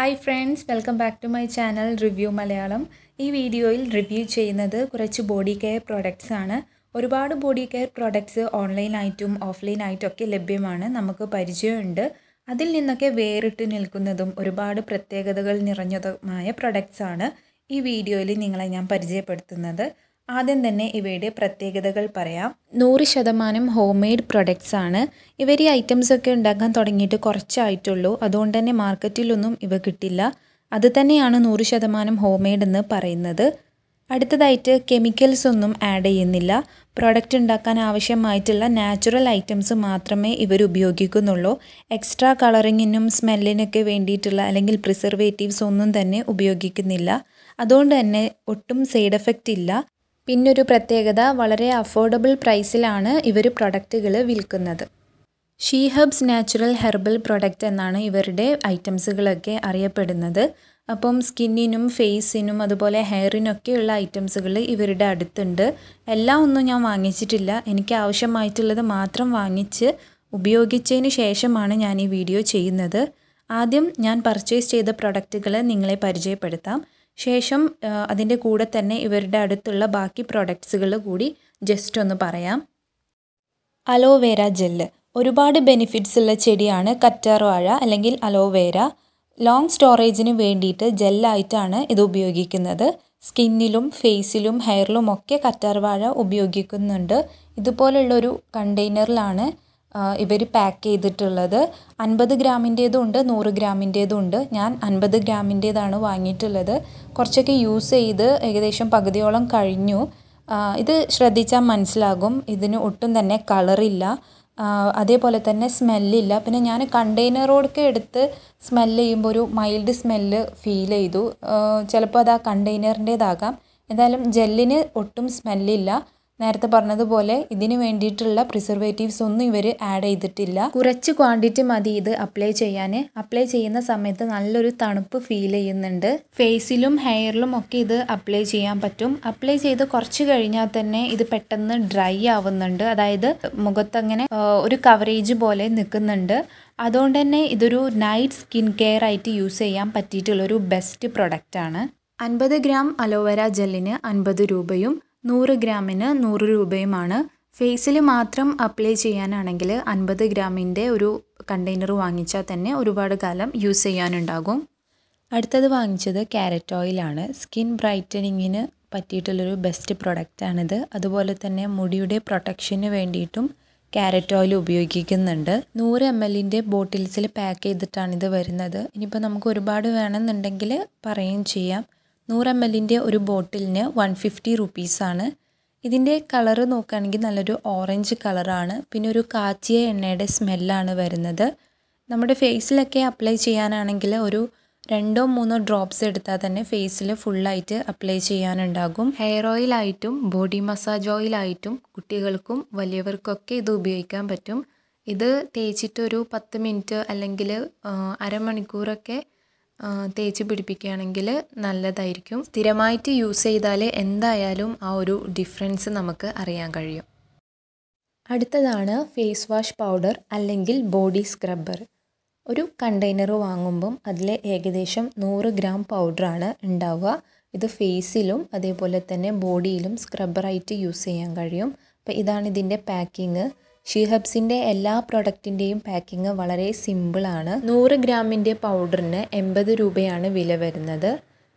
hi friends welcome back to my channel review Malayalam ഈ വീഡിയോയിൽ review ചെയ്യുന്നത് കുറച്ച് ബോഡി കെയർ പ്രോഡക്റ്റ്സ് ആണ് ഒരുപാട് ബോഡി കെയർ പ്രോഡക്റ്റ്സ് ഓൺലൈനായിട്ടും ഓഫ്ലൈനായിട്ടും ഒക്കെ ലഭ്യമാണ് നമുക്ക് പരിചയമുണ്ട് അതിൽ നിന്നൊക്കെ വേറിട്ട് നിൽക്കുന്നതും ഒരുപാട് പ്രത്യേകതകൾ നിറഞ്ഞതുമായ പ്രൊഡക്ട്സാണ് ആണ് ഈ വീഡിയോയിൽ നിങ്ങളെ ഞാൻ പരിചയപ്പെടുത്തുന്നത് ആദ്യം തന്നെ ഇവയുടെ പ്രത്യേകതകൾ പറയാം നൂറ് ശതമാനം ഹോം മെയ്ഡ് പ്രൊഡക്ട്സ് ആണ് ഇവർ ഈ ഐറ്റംസ് ഒക്കെ ഉണ്ടാക്കാൻ തുടങ്ങിയിട്ട് കുറച്ചായിട്ടുള്ളൂ അതുകൊണ്ട് തന്നെ മാർക്കറ്റിലൊന്നും ഇവ കിട്ടില്ല അത് തന്നെയാണ് നൂറ് ശതമാനം ഹോം മെയ്ഡ് എന്ന് പറയുന്നത് അടുത്തതായിട്ട് കെമിക്കൽസ് ഒന്നും ആഡ് ചെയ്യുന്നില്ല പ്രോഡക്റ്റ് ഉണ്ടാക്കാൻ ആവശ്യമായിട്ടുള്ള നാച്ചുറൽ ഐറ്റംസ് മാത്രമേ ഇവർ ഉപയോഗിക്കുന്നുള്ളൂ എക്സ്ട്രാ കളറിങ്ങിനും സ്മെല്ലിനൊക്കെ വേണ്ടിയിട്ടുള്ള അല്ലെങ്കിൽ പ്രിസർവേറ്റീവ്സ് ഒന്നും തന്നെ ഉപയോഗിക്കുന്നില്ല അതുകൊണ്ട് തന്നെ ഒട്ടും സൈഡ് എഫക്റ്റ് ഇല്ല പിന്നൊരു പ്രത്യേകത വളരെ അഫോർഡബിൾ പ്രൈസിലാണ് ഇവർ പ്രൊഡക്റ്റുകൾ വിൽക്കുന്നത് she hubs natural herbal product എന്നാണ് ഇവരുടെ ഐറ്റംസുകളൊക്കെ അറിയപ്പെടുന്നത് അപ്പം സ്കിന്നിനും ഫേസിനും അതുപോലെ ഹെയറിനൊക്കെയുള്ള ഐറ്റംസുകൾ ഇവരുടെ അടുത്തുണ്ട് എല്ലാം ഒന്നും ഞാൻ വാങ്ങിച്ചിട്ടില്ല എനിക്ക് ആവശ്യമായിട്ടുള്ളത് മാത്രം വാങ്ങിച്ച് ഉപയോഗിച്ചതിന് ശേഷമാണ് ഞാൻ ഈ വീഡിയോ ചെയ്യുന്നത് ആദ്യം ഞാൻ പർച്ചേസ് ചെയ്ത പ്രൊഡക്റ്റുകൾ നിങ്ങളെ പരിചയപ്പെടുത്താം ശേഷം അതിൻ്റെ കൂടെ തന്നെ ഇവരുടെ അടുത്തുള്ള ബാക്കി പ്രോഡക്ട്സുകൾ കൂടി ജസ്റ്റ് ഒന്ന് പറയാം അലോവേര ജെല്ല് ഒരുപാട് ബെനിഫിറ്റ്സ് ഉള്ള ചെടിയാണ് കറ്റാർ വാഴ അല്ലെങ്കിൽ അലോവേര ലോങ് സ്റ്റോറേജിന് വേണ്ടിയിട്ട് ജെല്ലായിട്ടാണ് ഇത് ഉപയോഗിക്കുന്നത് സ്കിന്നിലും ഫേസിലും ഹെയറിലും ഒക്കെ കറ്റാർ വാഴ ഉപയോഗിക്കുന്നുണ്ട് ഇതുപോലുള്ളൊരു കണ്ടെയ്നറിലാണ് ഇവർ പാക്ക് ചെയ്തിട്ടുള്ളത് അൻപത് ഗ്രാമിൻ്റേതും ഉണ്ട് നൂറ് ഗ്രാമിൻ്റേതും ഉണ്ട് ഞാൻ അൻപത് ഗ്രാമിൻ്റേതാണ് വാങ്ങിയിട്ടുള്ളത് കുറച്ചൊക്കെ യൂസ് ചെയ്ത് ഏകദേശം പകുതിയോളം കഴിഞ്ഞു ഇത് ശ്രദ്ധിച്ചാൽ മനസ്സിലാകും ഇതിന് ഒട്ടും തന്നെ കളറില്ല അതേപോലെ തന്നെ സ്മെല്ലില്ല പിന്നെ ഞാൻ കണ്ടെയ്നറോടൊക്കെ എടുത്ത് സ്മെൽ ചെയ്യുമ്പോൾ ഒരു മൈൽഡ് സ്മെല്ല് ഫീൽ ചെയ്തു ചിലപ്പോൾ അത് ആ കണ്ടെയ്നറിൻ്റേതാകാം എന്തായാലും ജെല്ലിന് ഒട്ടും സ്മെല്ലില്ല നേരത്തെ പറഞ്ഞതുപോലെ ഇതിന് വേണ്ടിയിട്ടുള്ള പ്രിസർവേറ്റീവ്സ് ഒന്നും ഇവർ ആഡ് ചെയ്തിട്ടില്ല കുറച്ച് ക്വാണ്ടിറ്റി മതി ഇത് അപ്ലൈ ചെയ്യാൻ അപ്ലൈ ചെയ്യുന്ന സമയത്ത് നല്ലൊരു തണുപ്പ് ഫീൽ ചെയ്യുന്നുണ്ട് ഫേസിലും ഹെയറിലും ഒക്കെ ഇത് അപ്ലൈ ചെയ്യാൻ പറ്റും അപ്ലൈ ചെയ്ത് കുറച്ച് കഴിഞ്ഞാൽ തന്നെ ഇത് പെട്ടെന്ന് ഡ്രൈ ആവുന്നുണ്ട് അതായത് മുഖത്തങ്ങനെ ഒരു കവറേജ് പോലെ നിൽക്കുന്നുണ്ട് അതുകൊണ്ട് തന്നെ ഇതൊരു നൈറ്റ് സ്കിൻ കെയർ ആയിട്ട് യൂസ് ചെയ്യാൻ പറ്റിയിട്ടുള്ളൊരു ബെസ്റ്റ് പ്രൊഡക്റ്റാണ് അൻപത് ഗ്രാം അലോവേര ജെല്ലിന് അൻപത് രൂപയും നൂറ് ഗ്രാമിന് നൂറ് രൂപയുമാണ് ഫേസിൽ മാത്രം അപ്ലൈ ചെയ്യാനാണെങ്കിൽ അൻപത് ഗ്രാമിൻ്റെ ഒരു കണ്ടെയ്നർ വാങ്ങിച്ചാൽ തന്നെ ഒരുപാട് കാലം യൂസ് ചെയ്യാനുണ്ടാകും അടുത്തത് വാങ്ങിച്ചത് ക്യാരറ്റ് ഓയിലാണ് സ്കിൻ ബ്രൈറ്റനിങ്ങിന് പറ്റിയിട്ടുള്ളൊരു ബെസ്റ്റ് പ്രൊഡക്റ്റാണിത് അതുപോലെ തന്നെ മുടിയുടെ പ്രൊട്ടക്ഷന് വേണ്ടിയിട്ടും ക്യാരറ്റ് ഓയിൽ ഉപയോഗിക്കുന്നുണ്ട് നൂറ് എം എല്ലിൻ്റെ ബോട്ടിൽസിൽ പാക്ക് ചെയ്തിട്ടാണ് ഇത് വരുന്നത് ഇനിയിപ്പോൾ നമുക്ക് ഒരുപാട് വേണമെന്നുണ്ടെങ്കിൽ പറയുകയും ചെയ്യാം നൂറ് എം എല്ലിൻ്റെ ഒരു ബോട്ടിലിന് വൺ ഫിഫ്റ്റി റുപ്പീസാണ് ഇതിൻ്റെ കളറ് നോക്കുകയാണെങ്കിൽ നല്ലൊരു ഓറഞ്ച് കളറാണ് പിന്നെ ഒരു കാച്ചിയ എണ്ണയുടെ സ്മെല്ലാണ് വരുന്നത് നമ്മുടെ ഫേസിലൊക്കെ അപ്ലൈ ചെയ്യാനാണെങ്കിൽ ഒരു രണ്ടോ മൂന്നോ ഡ്രോപ്സ് എടുത്താൽ തന്നെ ഫേസിൽ ഫുള്ളായിട്ട് അപ്ലൈ ചെയ്യാനുണ്ടാകും ഹെയർ ഓയിലായിട്ടും ബോഡി മസാജ് ഓയിലായിട്ടും കുട്ടികൾക്കും വലിയവർക്കൊക്കെ ഇത് ഉപയോഗിക്കാൻ പറ്റും ഇത് തേച്ചിട്ടൊരു പത്ത് മിനിറ്റ് അല്ലെങ്കിൽ അരമണിക്കൂറൊക്കെ തേച്ച് പിടിപ്പിക്കുകയാണെങ്കിൽ നല്ലതായിരിക്കും സ്ഥിരമായിട്ട് യൂസ് ചെയ്താൽ എന്തായാലും ആ ഒരു ഡിഫറൻസ് നമുക്ക് അറിയാൻ കഴിയും അടുത്തതാണ് ഫേസ് വാഷ് പൗഡർ അല്ലെങ്കിൽ ബോഡി സ്ക്രബ്ബർ ഒരു കണ്ടെയ്നർ വാങ്ങുമ്പം അതിൽ ഏകദേശം നൂറ് ഗ്രാം പൗഡറാണ് ഉണ്ടാവുക ഇത് ഫേസിലും അതേപോലെ തന്നെ ബോഡിയിലും സ്ക്രബ്ബറായിട്ട് യൂസ് ചെയ്യാൻ കഴിയും അപ്പോൾ ഇതാണ് ഇതിൻ്റെ പാക്കിങ് ഷീഹബ്സിൻ്റെ എല്ലാ പ്രൊഡക്റ്റിൻ്റെയും പാക്കിങ് വളരെ സിമ്പിളാണ് നൂറ് ഗ്രാമിൻ്റെ പൗഡറിന് എൺപത് രൂപയാണ് വില വരുന്നത്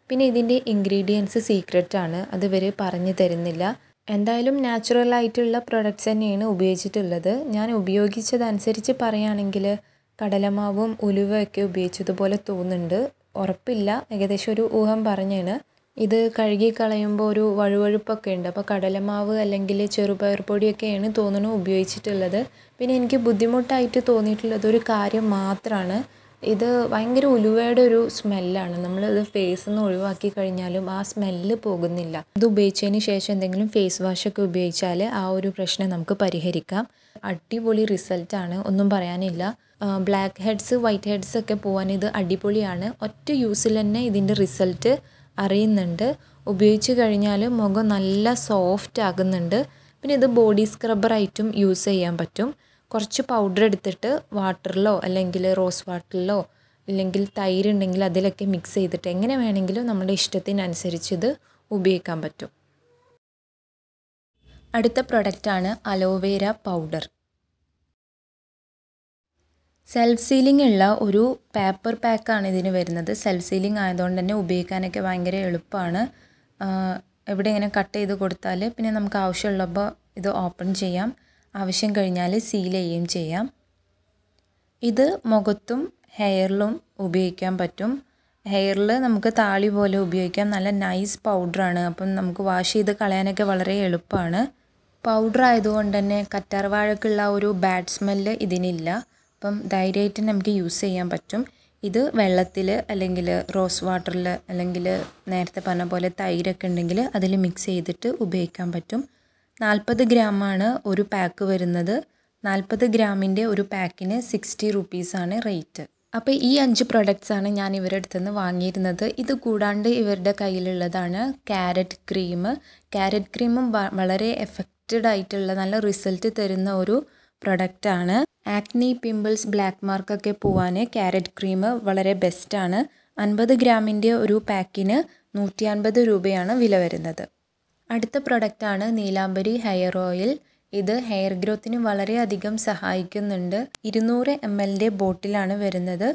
പിന്നെ ഇതിൻ്റെ ഇൻഗ്രീഡിയൻസ് സീക്രട്ട് ആണ് അതുവരെ പറഞ്ഞു തരുന്നില്ല എന്തായാലും നാച്ചുറൽ ആയിട്ടുള്ള പ്രൊഡക്ട്സ് തന്നെയാണ് ഉപയോഗിച്ചിട്ടുള്ളത് ഞാൻ ഉപയോഗിച്ചതനുസരിച്ച് പറയുകയാണെങ്കിൽ കടലമാവും ഉലുവൊക്കെ ഉപയോഗിച്ചതുപോലെ തോന്നുന്നുണ്ട് ഉറപ്പില്ല ഏകദേശം ഒരു ഊഹം പറഞ്ഞാണ് ഇത് കഴുകി കളയുമ്പോൾ ഒരു വഴുവഴുപ്പൊക്കെ ഉണ്ട് അപ്പോൾ കടലമാവ് അല്ലെങ്കിൽ ചെറുപയർ പൊടിയൊക്കെയാണ് തോന്നുന്നു ഉപയോഗിച്ചിട്ടുള്ളത് പിന്നെ എനിക്ക് ബുദ്ധിമുട്ടായിട്ട് തോന്നിയിട്ടുള്ളത് ഒരു കാര്യം മാത്രമാണ് ഇത് ഭയങ്കര ഉലുവയുടെ ഒരു സ്മെല്ലാണ് നമ്മൾ ഇത് ഫേസിൽ നിന്ന് ഒഴിവാക്കി കഴിഞ്ഞാലും ആ സ്മെല്ല് പോകുന്നില്ല ഇത് ഉപയോഗിച്ചതിന് ശേഷം എന്തെങ്കിലും ഫേസ് വാഷൊക്കെ ഉപയോഗിച്ചാൽ ആ ഒരു പ്രശ്നം നമുക്ക് പരിഹരിക്കാം അടിപൊളി റിസൾട്ടാണ് ഒന്നും പറയാനില്ല ബ്ലാക്ക് ഹെഡ്സ് വൈറ്റ് ഹെഡ്സ് ഒക്കെ പോകാൻ ഇത് അടിപൊളിയാണ് ഒറ്റ യൂസിൽ തന്നെ ഇതിൻ്റെ റിസൾട്ട് അറിയുന്നുണ്ട് ഉപയോഗിച്ച് കഴിഞ്ഞാൽ മുഖം നല്ല സോഫ്റ്റ് ആകുന്നുണ്ട് പിന്നെ ഇത് ബോഡി സ്ക്രബ്ബറായിട്ടും യൂസ് ചെയ്യാൻ പറ്റും കുറച്ച് പൗഡർ എടുത്തിട്ട് വാട്ടറിലോ അല്ലെങ്കിൽ റോസ് വാട്ടറിലോ അല്ലെങ്കിൽ തൈര് ഉണ്ടെങ്കിൽ അതിലൊക്കെ മിക്സ് ചെയ്തിട്ട് എങ്ങനെ വേണമെങ്കിലും നമ്മുടെ ഇഷ്ടത്തിനനുസരിച്ച് ഇത് ഉപയോഗിക്കാൻ പറ്റും അടുത്ത പ്രൊഡക്റ്റാണ് അലോവേര പൗഡർ സെൽഫ് സീലിംഗ് ഉള്ള ഒരു പേപ്പർ പാക്കാണ് ഇതിന് വരുന്നത് സെൽഫ് സീലിംഗ് ആയതുകൊണ്ട് തന്നെ ഉപയോഗിക്കാനൊക്കെ ഭയങ്കര എളുപ്പമാണ് എവിടെ ഇങ്ങനെ കട്ട് ചെയ്ത് കൊടുത്താൽ പിന്നെ നമുക്ക് ആവശ്യമുള്ളപ്പോൾ ഇത് ഓപ്പൺ ചെയ്യാം ആവശ്യം കഴിഞ്ഞാൽ സീൽ ചെയ്യുകയും ചെയ്യാം ഇത് മുഖത്തും ഹെയറിലും ഉപയോഗിക്കാൻ പറ്റും ഹെയറിൽ നമുക്ക് താളി പോലെ ഉപയോഗിക്കാം നല്ല നൈസ് പൗഡറാണ് അപ്പം നമുക്ക് വാഷ് ചെയ്ത് കളയാനൊക്കെ വളരെ എളുപ്പമാണ് പൗഡർ ആയതുകൊണ്ട് തന്നെ കറ്റാർവാഴക്കുള്ള ഒരു ബാഡ് സ്മെല്ല് ഇതിനില്ല അപ്പം ധൈര്യമായിട്ട് നമുക്ക് യൂസ് ചെയ്യാൻ പറ്റും ഇത് വെള്ളത്തിൽ അല്ലെങ്കിൽ റോസ് വാട്ടറിൽ അല്ലെങ്കിൽ നേരത്തെ പറഞ്ഞ പോലെ തൈരൊക്കെ ഉണ്ടെങ്കിൽ അതിൽ മിക്സ് ചെയ്തിട്ട് ഉപയോഗിക്കാൻ പറ്റും നാൽപ്പത് ഗ്രാമാണ് ഒരു പാക്ക് വരുന്നത് നാൽപ്പത് ഗ്രാമിൻ്റെ ഒരു പാക്കിന് സിക്സ്റ്റി റുപ്പീസാണ് റേറ്റ് അപ്പോൾ ഈ അഞ്ച് പ്രൊഡക്ട്സാണ് ഞാൻ ഇവരുടെ അടുത്ത് നിന്ന് വാങ്ങിയിരുന്നത് ഇത് കൂടാണ്ട് ഇവരുടെ കയ്യിലുള്ളതാണ് ക്യാരറ്റ് ക്രീം ക്യാരറ്റ് ക്രീമും വളരെ എഫക്റ്റഡ് ആയിട്ടുള്ള നല്ല റിസൾട്ട് തരുന്ന ഒരു പ്രൊഡക്റ്റാണ് ആക്നി പിമ്പിൾസ് ബ്ലാക്ക് മാർക്കൊക്കെ പോവാൻ ക്യാരറ്റ് ക്രീം വളരെ ബെസ്റ്റാണ് അൻപത് ഗ്രാമിൻ്റെ ഒരു പാക്കിന് നൂറ്റി അൻപത് രൂപയാണ് വില വരുന്നത് അടുത്ത പ്രൊഡക്റ്റാണ് നീലാംബരി ഹെയർ ഓയിൽ ഇത് ഹെയർ ഗ്രോത്തിന് വളരെയധികം സഹായിക്കുന്നുണ്ട് ഇരുന്നൂറ് എം എല്ലിൻ്റെ ബോട്ടിലാണ് വരുന്നത്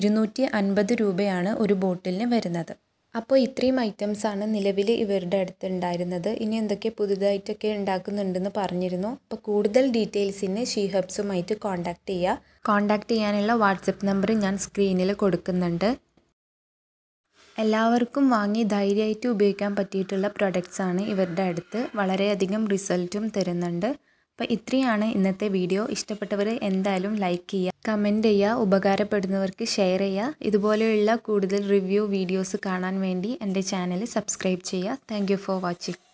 ഇരുന്നൂറ്റി അൻപത് രൂപയാണ് ഒരു ബോട്ടിലിന് വരുന്നത് അപ്പോൾ ഇത്രയും ഐറ്റംസാണ് നിലവിൽ ഇവരുടെ അടുത്ത് ഉണ്ടായിരുന്നത് ഇനി എന്തൊക്കെ പുതുതായിട്ടൊക്കെ ഉണ്ടാക്കുന്നുണ്ടെന്ന് പറഞ്ഞിരുന്നു അപ്പോൾ കൂടുതൽ ഡീറ്റെയിൽസിന് ഷീ ഹബ്സുമായിട്ട് ചെയ്യുക കോണ്ടാക്ട് ചെയ്യാനുള്ള വാട്സപ്പ് നമ്പർ ഞാൻ സ്ക്രീനിൽ കൊടുക്കുന്നുണ്ട് എല്ലാവർക്കും വാങ്ങി ധൈര്യമായിട്ട് ഉപയോഗിക്കാൻ പറ്റിയിട്ടുള്ള പ്രൊഡക്ട്സാണ് ഇവരുടെ അടുത്ത് വളരെയധികം റിസൾട്ടും തരുന്നുണ്ട് അപ്പോൾ ഇത്രയാണ് ഇന്നത്തെ വീഡിയോ ഇഷ്ടപ്പെട്ടവർ എന്തായാലും ലൈക്ക് ചെയ്യുക കമൻറ്റ് ചെയ്യുക ഉപകാരപ്പെടുന്നവർക്ക് ഷെയർ ചെയ്യുക ഇതുപോലെയുള്ള കൂടുതൽ റിവ്യൂ വീഡിയോസ് കാണാൻ വേണ്ടി എൻ്റെ ചാനൽ സബ്സ്ക്രൈബ് ചെയ്യുക താങ്ക് ഫോർ വാച്ചിങ്